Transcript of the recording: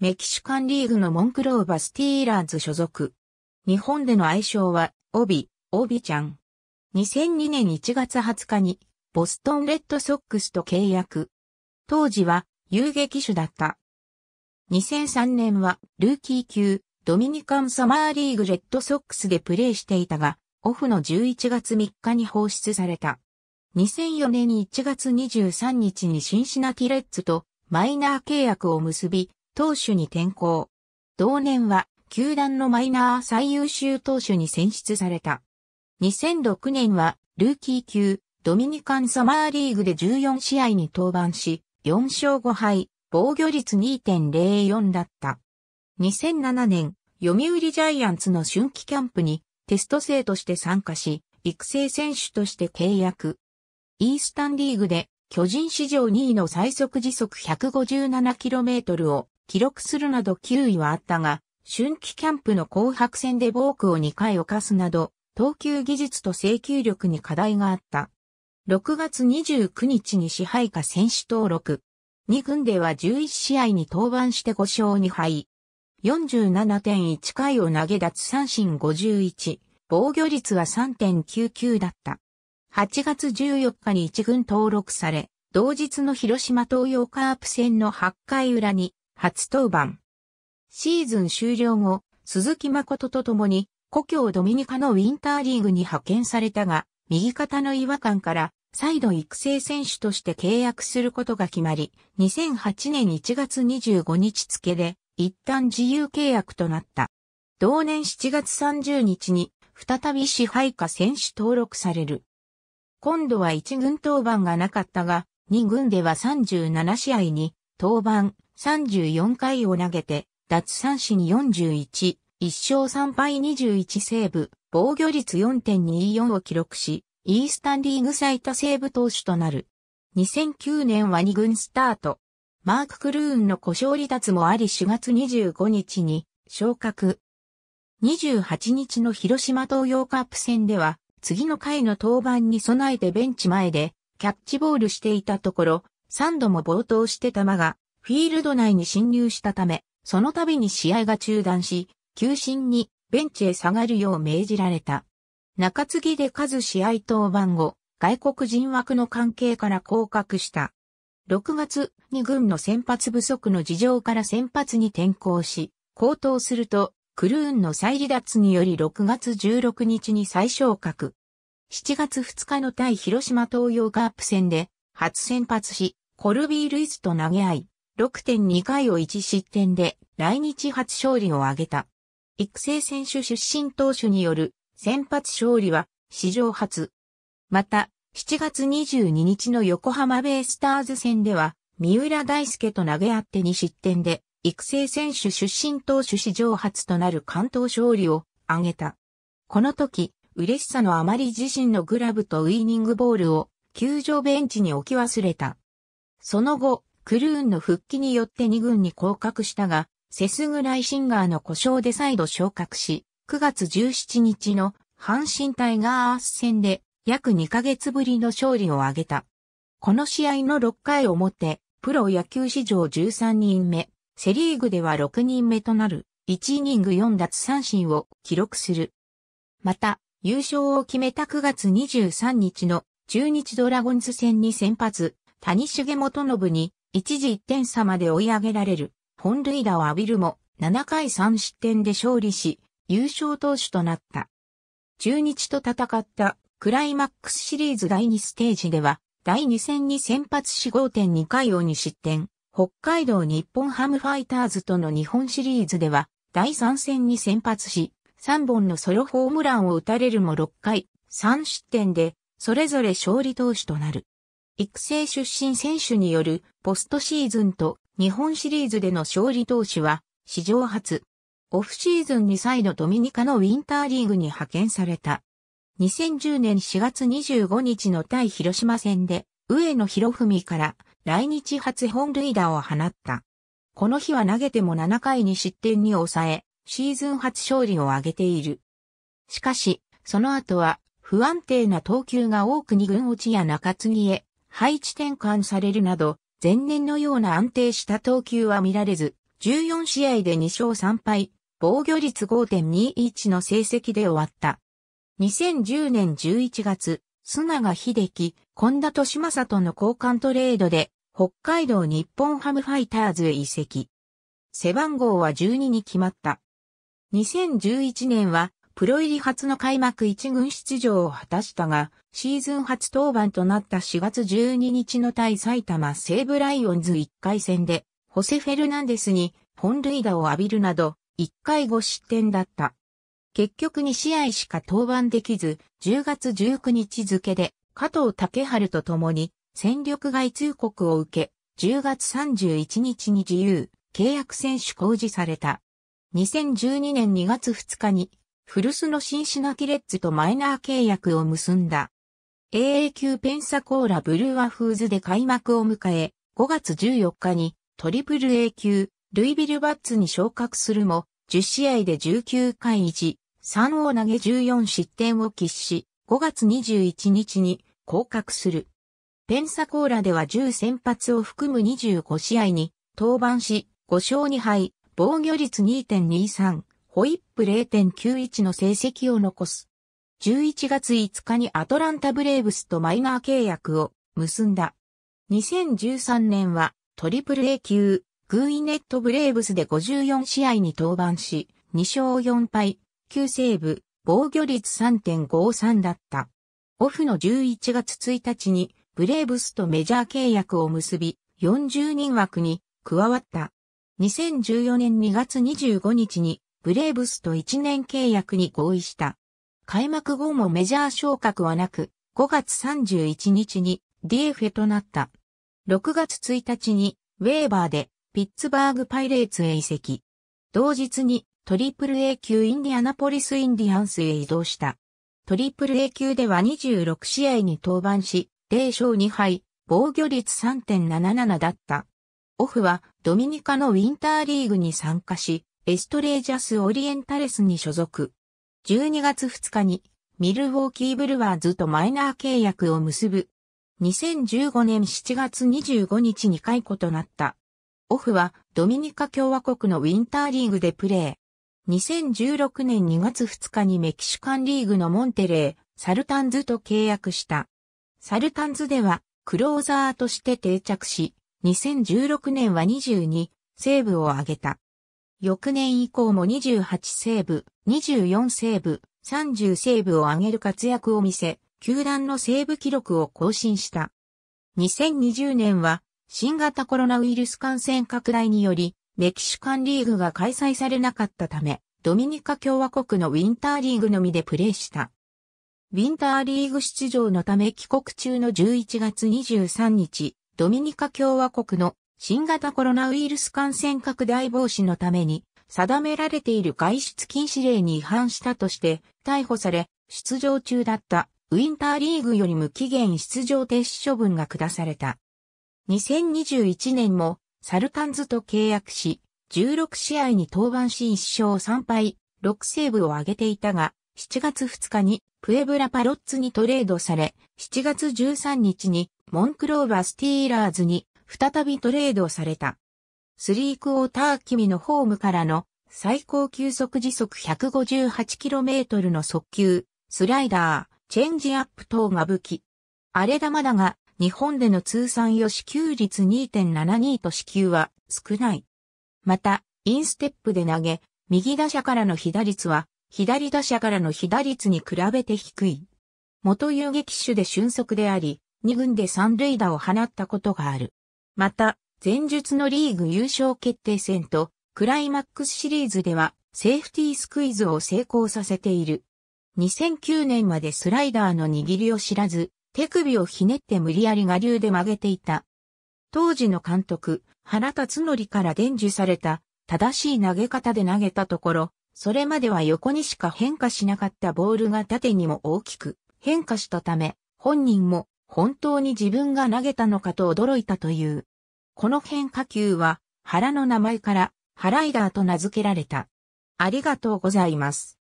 メキシカンリーグのモンクローバスティーラーズ所属。日本での愛称は、オビ、オビちゃん。2002年1月20日に、ボストンレッドソックスと契約。当時は、遊撃手だった。2003年は、ルーキー級、ドミニカンサマーリーグレッドソックスでプレーしていたが、オフの11月3日に放出された。2004年1月23日にシンシナティレッツとマイナー契約を結び、投手に転向。同年は、球団のマイナー最優秀投手に選出された。2006年は、ルーキー級、ドミニカンサマーリーグで14試合に登板し、4勝5敗、防御率2.04だった。2007年、読売ジャイアンツの春季キャンプにテスト生として参加し、育成選手として契約。イースタンリーグで巨人史上2位の最速時速 157km を記録するなど9位はあったが、春季キャンプの紅白戦でボークを2回犯すなど、投球技術と制球力に課題があった。6月29日に支配下選手登録。2軍では11試合に登板して5勝2敗。47.1回を投げ脱三振51、防御率は3.99だった。8月14日に1軍登録され、同日の広島東洋カープ戦の8回裏に初登板。シーズン終了後、鈴木誠と共に、故郷ドミニカのウィンターリーグに派遣されたが、右肩の違和感から、再度育成選手として契約することが決まり、2008年1月25日付で、一旦自由契約となった。同年7月30日に、再び支配下選手登録される。今度は1軍登板がなかったが、2軍では37試合に、登板、34回を投げて、脱三振41、1勝3敗21セーブ、防御率4.24を記録し、イースタンリーグ最多セーブ投手となる。2009年は2軍スタート。マーク・クルーンの故障離脱もあり4月25日に昇格。28日の広島東洋カップ戦では、次の回の登板に備えてベンチ前でキャッチボールしていたところ、3度も暴投して球がフィールド内に侵入したため、その度に試合が中断し、球審にベンチへ下がるよう命じられた。中継ぎで数試合登板後、外国人枠の関係から降格した。6月に軍の先発不足の事情から先発に転向し、高騰すると、クルーンの再離脱により6月16日に再昇格。7月2日の対広島東洋カープ戦で初先発し、コルビー・ルイスと投げ合い、6.2回を1失点で来日初勝利を挙げた。育成選手出身投手による先発勝利は史上初。また、7月22日の横浜ベイスターズ戦では、三浦大輔と投げ合って2失点で、育成選手出身投手史上初となる関東勝利を挙げた。この時、嬉しさのあまり自身のグラブとウイニングボールを球場ベンチに置き忘れた。その後、クルーンの復帰によって2軍に降格したが、セスグライシンガーの故障で再度昇格し、9月17日の阪神タイガース戦で約2ヶ月ぶりの勝利を挙げた。この試合の6回表、プロ野球史上13人目、セリーグでは6人目となる、1イニング4奪三振を記録する。また、優勝を決めた9月23日の中日ドラゴンズ戦に先発、谷重元信に一時1点差まで追い上げられる、本塁打を浴びるも、7回3失点で勝利し、優勝投手となった。中日と戦ったクライマックスシリーズ第2ステージでは、第2戦に先発し5.2回を2失点、北海道日本ハムファイターズとの日本シリーズでは、第3戦に先発し、3本のソロホームランを打たれるも6回、3失点で、それぞれ勝利投手となる。育成出身選手によるポストシーズンと日本シリーズでの勝利投手は史上初。オフシーズンに再度ドミニカのウィンターリーグに派遣された。2010年4月25日の対広島戦で上野博文から来日初本塁打を放った。この日は投げても7回に失点に抑え、シーズン初勝利を挙げている。しかし、その後は不安定な投球が多く二軍落ちや中継ぎへ配置転換されるなど、前年のような安定した投球は見られず、14試合で2勝3敗、防御率5.21の成績で終わった。2010年11月、砂賀秀樹、近田利正との交換トレードで、北海道日本ハムファイターズへ移籍。背番号は12に決まった。2011年はプロ入り初の開幕一軍出場を果たしたが、シーズン初登板となった4月12日の対埼玉西武ライオンズ1回戦で、ホセ・フェルナンデスに本塁打を浴びるなど、1回5失点だった。結局2試合しか登板できず、10月19日付で加藤竹春と共に戦力外通告を受け、10月31日に自由、契約選手公示された。2012年2月2日に古巣のシンシナティレッズとマイナー契約を結んだ。AA 級ペンサコーラブルーアフーズで開幕を迎え、5月14日にトリプル A 級、ルイビルバッツに昇格するも、10試合で19回1、3を投げ14失点を喫し、5月21日に降格する。ペンサコーラでは10先発を含む25試合に登板し、5勝2敗、防御率2.23、ホイップ0.91の成績を残す。11月5日にアトランタブレーブスとマイナー契約を結んだ。2013年はトリプル A 級、グーイネットブレーブスで54試合に登板し、2勝4敗、9セーブ、防御率3.53だった。オフの11月1日にブレーブスとメジャー契約を結び、40人枠に加わった。2014年2月25日にブレーブスと1年契約に合意した。開幕後もメジャー昇格はなく、5月31日に DF となった。6月1日にウェーバーでピッツバーグパイレーツへ移籍。同日にトリプル A 級インディアナポリスインディアンスへ移動した。トリプル A 級では26試合に登板し、0勝2敗、防御率3.77だった。オフはドミニカのウィンターリーグに参加し、エストレージャス・オリエンタレスに所属。12月2日にミルウォーキー・ブルワーズとマイナー契約を結ぶ。2015年7月25日に解雇となった。オフはドミニカ共和国のウィンターリーグでプレー。2016年2月2日にメキシカンリーグのモンテレー、サルタンズと契約した。サルタンズではクローザーとして定着し、2016年は22、セーブを挙げた。翌年以降も28セーブ、24セーブ、30セーブを挙げる活躍を見せ、球団のセーブ記録を更新した。2020年は、新型コロナウイルス感染拡大により、メキシカンリーグが開催されなかったため、ドミニカ共和国のウィンターリーグのみでプレーした。ウィンターリーグ出場のため帰国中の11月23日、ドミニカ共和国の新型コロナウイルス感染拡大防止のために定められている外出禁止令に違反したとして逮捕され、出場中だったウィンターリーグより無期限出場停止処分が下された。2021年もサルカンズと契約し、16試合に登板し1勝3敗、6セーブを挙げていたが、7月2日にプエブラパロッツにトレードされ、7月13日にモンクローバスティーラーズに再びトレードされた。スリークオーター君のホームからの最高球速時速 158km の速球、スライダー、チェンジアップ等が武器。荒れ玉だが、日本での通算予支給率2.72と支給は少ない。また、インステップで投げ、右打者からの被打率は、左打者からの被打率に比べて低い。元遊撃手で俊足であり、2軍で三塁打を放ったことがある。また、前述のリーグ優勝決定戦とクライマックスシリーズではセーフティースクイズを成功させている。2009年までスライダーの握りを知らず、手首をひねって無理やり我流で曲げていた。当時の監督、原辰則から伝授された正しい投げ方で投げたところ、それまでは横にしか変化しなかったボールが縦にも大きく変化したため、本人も本当に自分が投げたのかと驚いたという。この変化球は、原の名前から、ハライダーと名付けられた。ありがとうございます。